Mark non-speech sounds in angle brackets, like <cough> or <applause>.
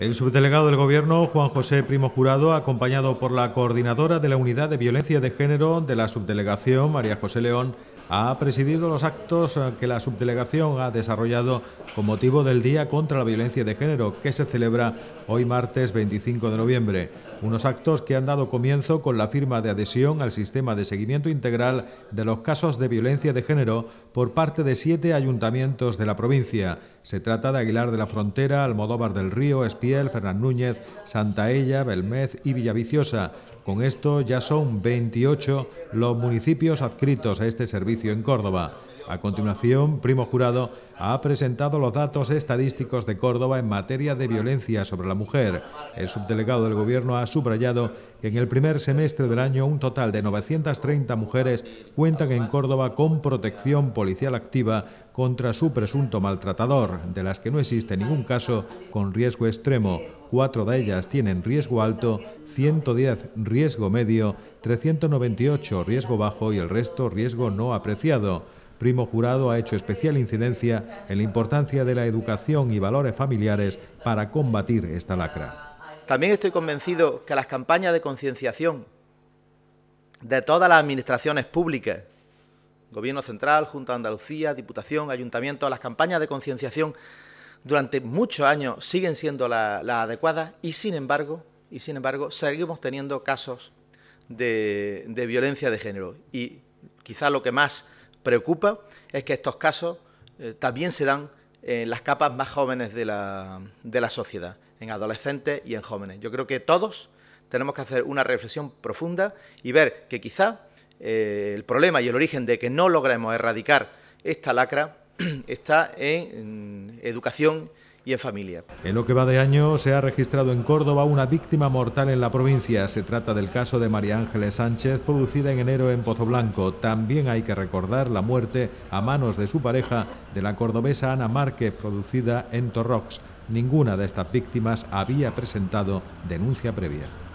El subdelegado del Gobierno, Juan José Primo Jurado, acompañado por la coordinadora de la Unidad de Violencia de Género de la subdelegación, María José León, ha presidido los actos que la subdelegación ha desarrollado con motivo del Día contra la Violencia de Género, que se celebra hoy martes 25 de noviembre unos actos que han dado comienzo con la firma de adhesión al sistema de seguimiento integral de los casos de violencia de género por parte de siete ayuntamientos de la provincia. Se trata de Aguilar de la Frontera, Almodóvar del Río, Espiel, Fernán Núñez, Santaella, Belmez y Villaviciosa. Con esto ya son 28 los municipios adscritos a este servicio en Córdoba. A continuación, Primo Jurado ha presentado los datos estadísticos de Córdoba en materia de violencia sobre la mujer. El subdelegado del Gobierno ha subrayado que en el primer semestre del año un total de 930 mujeres cuentan en Córdoba con protección policial activa contra su presunto maltratador, de las que no existe ningún caso con riesgo extremo. Cuatro de ellas tienen riesgo alto, 110 riesgo medio, 398 riesgo bajo y el resto riesgo no apreciado. Primo Jurado ha hecho especial incidencia en la importancia de la educación y valores familiares para combatir esta lacra. También estoy convencido que las campañas de concienciación de todas las administraciones públicas, Gobierno Central, Junta de Andalucía, Diputación, Ayuntamiento, las campañas de concienciación durante muchos años siguen siendo las la adecuadas y sin embargo, y sin embargo, seguimos teniendo casos de, de violencia de género. Y quizá lo que más preocupa es que estos casos eh, también se dan en las capas más jóvenes de la, sociedad, en adolescentes y en jóvenes. Yo creo que todos tenemos que hacer una reflexión profunda y ver que quizá eh, el problema y el origen de que no logremos erradicar esta lacra <clears throat> está en, en educación en familia. En lo que va de año se ha registrado en Córdoba una víctima mortal en la provincia. Se trata del caso de María Ángeles Sánchez, producida en enero en Pozo Blanco. También hay que recordar la muerte a manos de su pareja de la cordobesa Ana Márquez, producida en Torrox. Ninguna de estas víctimas había presentado denuncia previa.